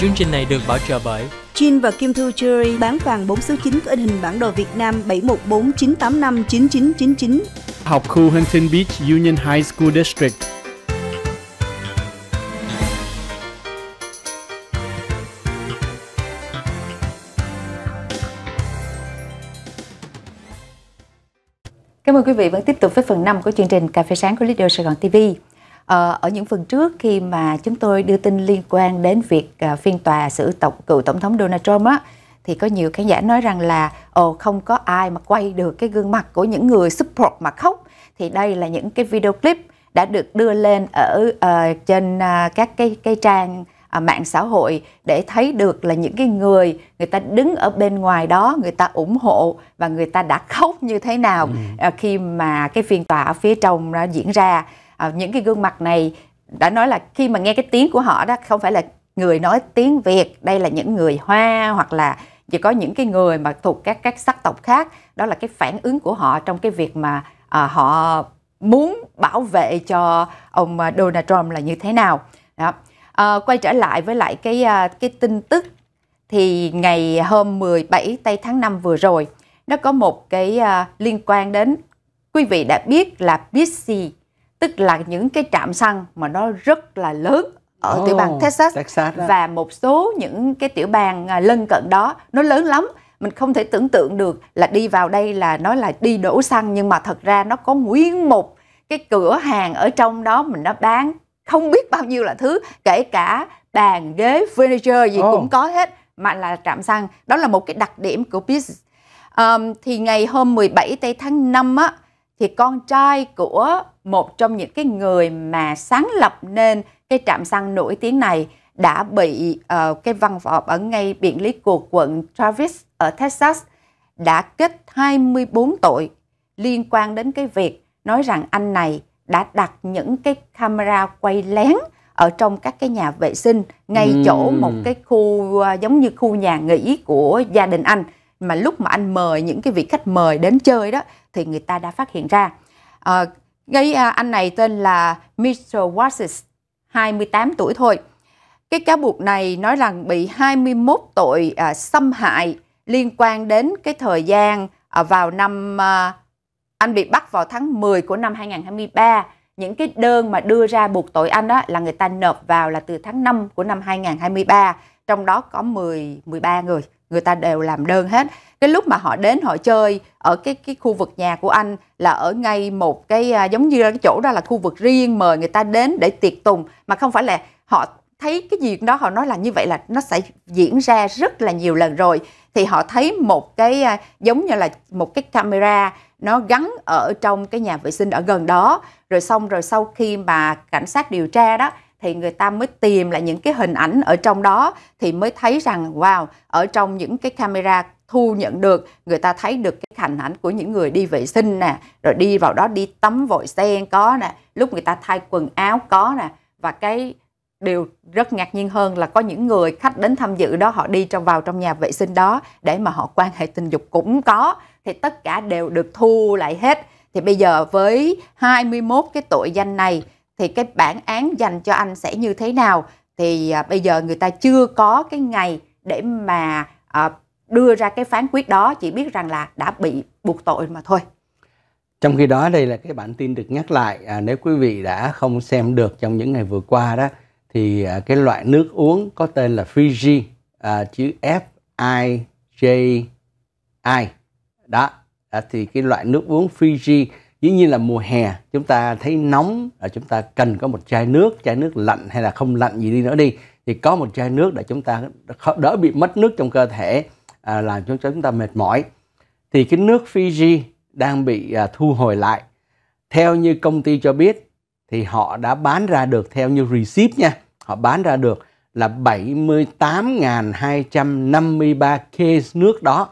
Chương trình này được bảo trợ bởi Jin và Kim Thu Jewelry bán vàng 4 số 9 có in hình bản đồ Việt Nam 7149859999. Học khu Huntington Beach Union High School District. Cảm ơn quý vị vẫn tiếp tục với phần 5 của chương trình Cà phê sáng của Leader Sài Gòn TV. Ờ, ở những phần trước khi mà chúng tôi đưa tin liên quan đến việc à, phiên tòa xử tổng cựu tổng thống Donald Trump á thì có nhiều khán giả nói rằng là ồ không có ai mà quay được cái gương mặt của những người support mà khóc thì đây là những cái video clip đã được đưa lên ở uh, trên uh, các cái cái trang uh, mạng xã hội để thấy được là những cái người người ta đứng ở bên ngoài đó người ta ủng hộ và người ta đã khóc như thế nào uh, khi mà cái phiên tòa ở phía trong uh, diễn ra à, những cái gương mặt này đã nói là khi mà nghe cái tiếng của họ đó không phải là người nói tiếng Việt đây là những người Hoa hoặc là chỉ có những cái người mà thuộc các các sắc tộc khác đó là cái phản ứng của họ trong cái việc mà à, họ muốn bảo vệ cho ông ờ, Donald Trump là như thế nào đó à, quay trở lại với lại cái cái tin tức thì ngày hôm 17 tây tháng 5 vừa rồi nó có một cái uh, liên quan đến quý vị đã biết là Bixi tức là những cái trạm xăng mà nó rất là lớn ở oh, tiểu bang Texas, Texas và một số những cái tiểu bang à, lân cận đó nó lớn lắm mình không thể tưởng tượng được là đi vào đây là nói là đi đổ xăng nhưng mà thật ra nó có nguyên một cái cửa hàng ở trong đó mình nó bán không biết bao nhiêu là thứ kể cả bàn ghế furniture gì oh. cũng có hết mà là trạm xăng đó là một cái đặc điểm của business um, thì ngày hôm 17 tây tháng 5 á thì con trai của một trong những cái người mà sáng lập nên cái trạm xăng nổi tiếng này đã bị uh, cái văn phòng ở ngay biển lý cuộc quận Travis ở Texas đã kết 24 tội liên quan đến cái việc nói rằng anh này đã đặt những cái camera quay lén ở trong các cái nhà vệ sinh ngay ừ. chỗ một cái khu uh, giống như khu nhà nghỉ của gia đình anh mà lúc mà anh mời những cái vị khách mời đến chơi đó thì người ta đã phát hiện ra ờ, à, cái anh này tên là Mr. Watts 28 tuổi thôi cái cáo buộc này nói rằng bị 21 tội à, xâm hại liên quan đến cái thời gian à, vào năm à, anh bị bắt vào tháng 10 của năm 2023 những cái đơn mà đưa ra buộc tội anh đó là người ta nộp vào là từ tháng 5 của năm 2023 trong đó có 10 13 người người ta đều làm đơn hết cái lúc mà họ đến họ chơi ở cái cái khu vực nhà của anh là ở ngay một cái à, giống như cái chỗ đó là khu vực riêng mời người ta đến để tiệc tùng mà không phải là họ thấy cái gì đó họ nói là như vậy là nó sẽ diễn ra rất là nhiều lần rồi thì họ thấy một cái à, giống như là một cái camera nó gắn ở trong cái nhà vệ sinh ở gần đó rồi xong rồi sau khi mà cảnh sát điều tra đó thì người ta mới tìm lại những cái hình ảnh ở trong đó thì mới thấy rằng wow ở trong những cái camera thu nhận được người ta thấy được cái hình ảnh của những người đi vệ sinh nè rồi đi vào đó đi tắm vội sen có nè lúc người ta thay quần áo có nè và cái điều rất ngạc nhiên hơn là có những người khách đến tham dự đó họ đi trong vào trong nhà vệ sinh đó để mà họ quan hệ tình dục cũng có thì tất cả đều được thu lại hết thì bây giờ với 21 cái tội danh này thì cái bản án dành cho anh sẽ như thế nào thì à, bây giờ người ta chưa có cái ngày để mà à, đưa ra cái phán quyết đó chỉ biết rằng là đã bị buộc tội mà thôi trong khi đó đây là cái bản tin được nhắc lại à, nếu quý vị đã không xem được trong những ngày vừa qua đó thì à, cái loại nước uống có tên là Fiji à, chữ F I J I đó à, thì cái loại nước uống Fiji dĩ nhiên là mùa hè chúng ta thấy nóng là chúng ta cần có một chai nước chai nước lạnh hay là không lạnh gì đi nữa đi thì có một chai nước để chúng ta đỡ bị mất nước trong cơ thể à, làm cho chúng ta mệt mỏi thì cái nước Fiji đang bị à, thu hồi lại theo như công ty cho biết thì họ đã bán ra được theo như receipt nha họ bán ra được là 78.253 case nước đó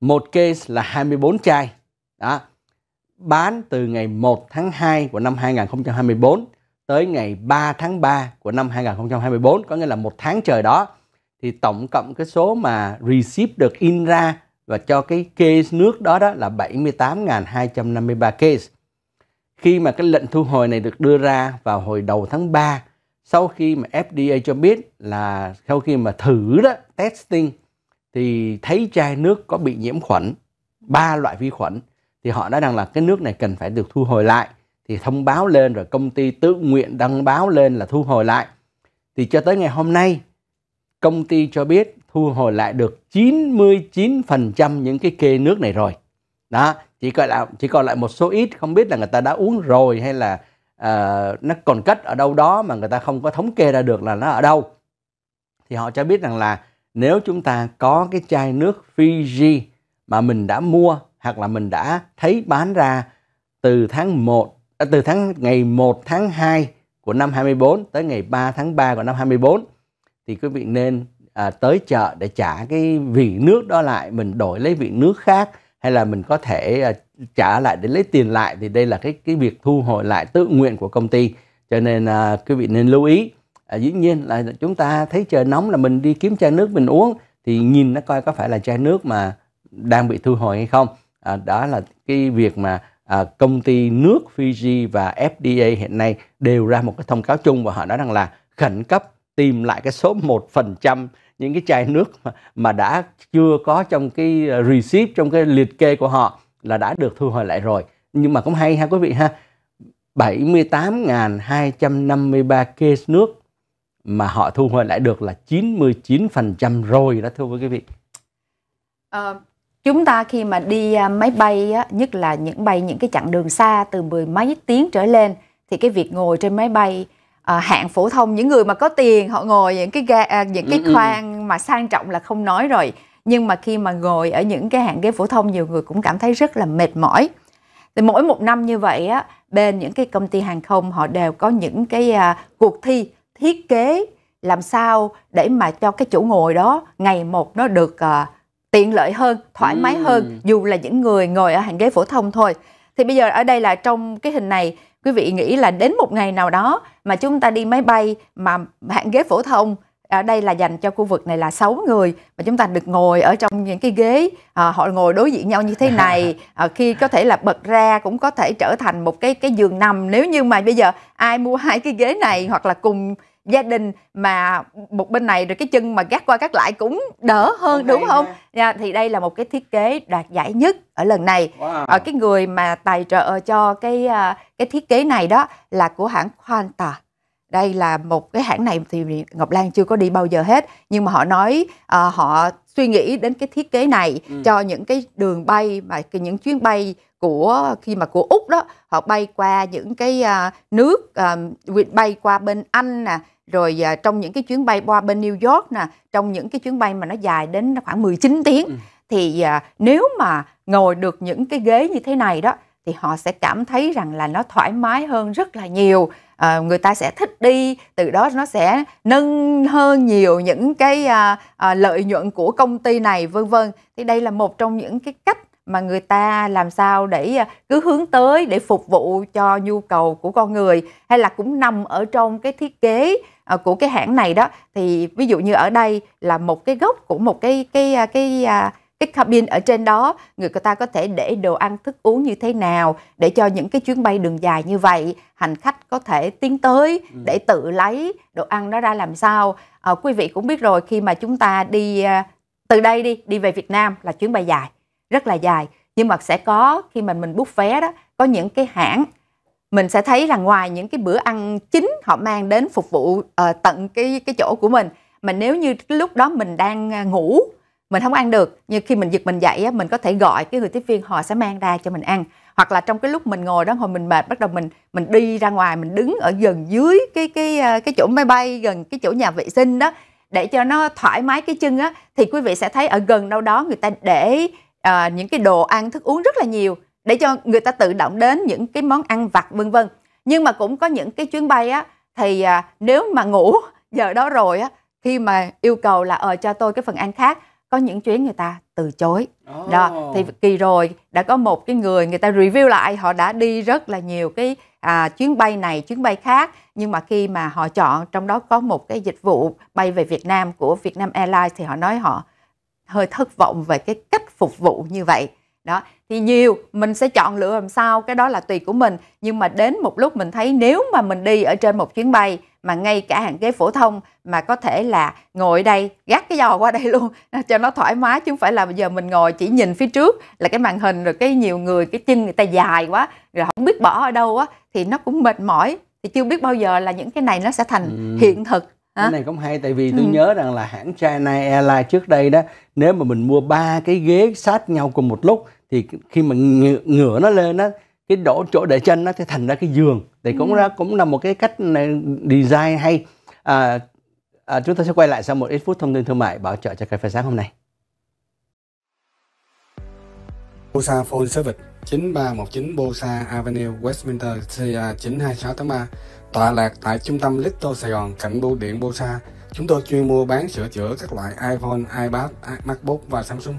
một case là 24 chai đó bán từ ngày 1 tháng 2 của năm 2024 tới ngày 3 tháng 3 của năm 2024 có nghĩa là một tháng trời đó thì tổng cộng cái số mà receipt được in ra và cho cái case nước đó đó là 78.253 case. Khi mà cái lệnh thu hồi này được đưa ra vào hồi đầu tháng 3 sau khi mà FDA cho biết là sau khi mà thử đó testing thì thấy chai nước có bị nhiễm khuẩn ba loại vi khuẩn thì họ nói rằng là cái nước này cần phải được thu hồi lại thì thông báo lên rồi công ty tự nguyện đăng báo lên là thu hồi lại thì cho tới ngày hôm nay công ty cho biết thu hồi lại được 99% những cái kê nước này rồi đó chỉ còn lại chỉ còn lại một số ít không biết là người ta đã uống rồi hay là uh, nó còn cất ở đâu đó mà người ta không có thống kê ra được là nó ở đâu thì họ cho biết rằng là nếu chúng ta có cái chai nước Fiji mà mình đã mua hoặc là mình đã thấy bán ra từ tháng 1 à, từ tháng ngày 1 tháng 2 của năm 24 tới ngày 3 tháng 3 của năm 24 thì quý vị nên à, tới chợ để trả cái vị nước đó lại mình đổi lấy vị nước khác hay là mình có thể à, trả lại để lấy tiền lại thì đây là cái cái việc thu hồi lại tự nguyện của công ty cho nên à, quý vị nên lưu ý à, dĩ nhiên là chúng ta thấy trời nóng là mình đi kiếm chai nước mình uống thì nhìn nó coi có phải là chai nước mà đang bị thu hồi hay không à, đó là cái việc mà à, công ty nước Fiji và FDA hiện nay đều ra một cái thông cáo chung và họ nói rằng là khẩn cấp tìm lại cái số 1% những cái chai nước mà, mà đã chưa có trong cái à, receipt trong cái liệt kê của họ là đã được thu hồi lại rồi. Nhưng mà cũng hay ha quý vị ha. 78.253 case nước mà họ thu hồi lại được là 99% rồi đó thưa quý vị. À, Chúng ta khi mà đi à, máy bay á, nhất là những bay những cái chặng đường xa từ mười mấy tiếng trở lên thì cái việc ngồi trên máy bay à, hạng phổ thông những người mà có tiền họ ngồi những cái ga, à, những cái ừ, ừ. khoang mà sang trọng là không nói rồi nhưng mà khi mà ngồi ở những cái hạng ghế phổ thông nhiều người cũng cảm thấy rất là mệt mỏi thì mỗi một năm như vậy á bên những cái công ty hàng không họ đều có những cái cuộc thi thiết kế làm sao để mà cho cái chỗ ngồi đó ngày một nó được tiện lợi hơn, thoải mái hơn dù là những người ngồi ở hàng ghế phổ thông thôi. Thì bây giờ ở đây là trong cái hình này quý vị nghĩ là đến một ngày nào đó mà chúng ta đi máy bay mà hạng ghế phổ thông ở đây là dành cho khu vực này là 6 người mà chúng ta được ngồi ở trong những cái ghế à, họ ngồi đối diện nhau như thế này à, khi có thể là bật ra cũng có thể trở thành một cái cái giường nằm nếu như mà bây giờ ai mua hai cái ghế này hoặc là cùng gia đình mà một bên này rồi cái chân mà gác qua gác lại cũng đỡ hơn okay, đúng không nha yeah, thì đây là một cái thiết kế đoạt giải nhất ở lần này wow. ở ờ, cái người mà tài trợ cho cái ờ, cái thiết kế này đó là của hãng Quanta đây là một cái hãng này thì Ngọc Lan chưa có đi bao giờ hết nhưng mà họ nói uh, họ suy nghĩ đến cái thiết kế này ừ. cho những cái đường bay mà những chuyến bay của khi mà của úc đó họ bay qua những cái uh, nước uh, bay qua bên anh nè rồi à, trong những cái chuyến bay qua bên New York nè trong những cái chuyến bay mà nó dài đến khoảng 19 tiếng ừ. thì à, nếu mà ngồi được những cái ghế như thế này đó thì họ sẽ cảm thấy rằng là nó thoải mái hơn rất là nhiều à, người ta sẽ thích đi từ đó nó sẽ nâng hơn nhiều những cái à, à, lợi nhuận của công ty này vân vân thì đây là một trong những cái cách mà người ta làm sao để à, cứ hướng tới để phục vụ cho nhu cầu của con người hay là cũng nằm ở trong cái thiết kế à, của cái hãng này đó thì ví dụ như ở đây là một cái gốc của một cái cái à, cái cái, cabin ở trên đó người ta có thể để đồ ăn thức uống như thế nào để cho những cái chuyến bay đường dài như vậy hành khách có thể tiến tới ừ. để tự lấy đồ ăn đó ra làm sao à, quý vị cũng biết rồi khi mà chúng ta đi từ đây đi đi về Việt Nam là chuyến bay dài rất là dài nhưng mà sẽ có khi mà mình bút vé đó có những cái hãng mình sẽ thấy là ngoài những cái bữa ăn chính họ mang đến phục vụ uh, tận cái cái chỗ của mình mà nếu như lúc đó mình đang à, ngủ mình không ăn được nhưng khi mình giật mình dậy á, mình có thể gọi cái người tiếp viên họ sẽ mang ra cho mình ăn hoặc là trong cái lúc mình ngồi đó hồi mình mệt bắt đầu mình mình đi ra ngoài mình đứng ở gần dưới cái cái ờ, cái chỗ máy bay gần cái chỗ nhà vệ sinh đó để cho nó thoải mái cái chân á thì quý vị sẽ thấy ở gần đâu đó người ta để à, những cái đồ ăn thức uống rất là nhiều để cho người ta tự động đến những cái món ăn vặt vân vân nhưng mà cũng có những cái chuyến bay á thì à, nếu mà ngủ giờ đó rồi á khi mà yêu cầu là ờ cho tôi cái phần ăn khác có những chuyến người ta từ chối oh. đó thì kỳ rồi đã có một cái người người ta review lại họ đã đi rất là nhiều cái à, chuyến bay này chuyến bay khác nhưng mà khi mà họ chọn trong đó có một cái dịch vụ bay về Việt Nam của Việt Nam Airlines thì họ nói họ hơi thất vọng về cái cách phục vụ như vậy đó thì nhiều mình sẽ chọn lựa làm sao cái đó là tùy của mình nhưng mà đến một lúc mình thấy nếu mà mình đi ở trên một chuyến bay mà ngay cả hàng ghế phổ thông mà có thể là ngồi đây gác cái giò qua đây luôn cho nó thoải mái chứ không phải là bây giờ mình ngồi chỉ nhìn phía trước là cái màn hình rồi cái nhiều người cái chân người ta dài quá rồi không biết bỏ ở đâu á thì nó cũng mệt mỏi thì chưa biết bao giờ là những cái này nó sẽ thành ừ. hiện thực cái này cũng hay tại vì tôi ừ. nhớ rằng là hãng China Airlines trước đây đó nếu mà mình mua ba cái ghế sát nhau cùng một lúc thì khi mà ngửa, nó lên đó cái đổ chỗ để chân nó sẽ thành ra cái giường thì cũng ừ. ra cũng là một cái cách ờ, design hay à, à, chúng ta sẽ quay lại sau một ít phút thông tin thương mại bảo trợ cho cà phê sáng hôm nay Bosa Phone Service 9319 Bosa Avenue Westminster CA 92683 Tọa lạc tại trung tâm Little Sài Gòn cạnh bưu điện Bosa, chúng tôi chuyên mua bán sửa chữa các loại iPhone, iPad, MacBook và Samsung,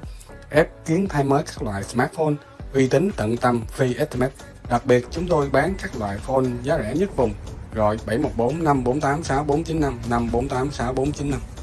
ép kiến thay mới các loại smartphone uy tín tận tâm phi estimate. Đặc biệt chúng tôi bán các loại phone giá rẻ nhất vùng gọi 714 548 6495 548 6495.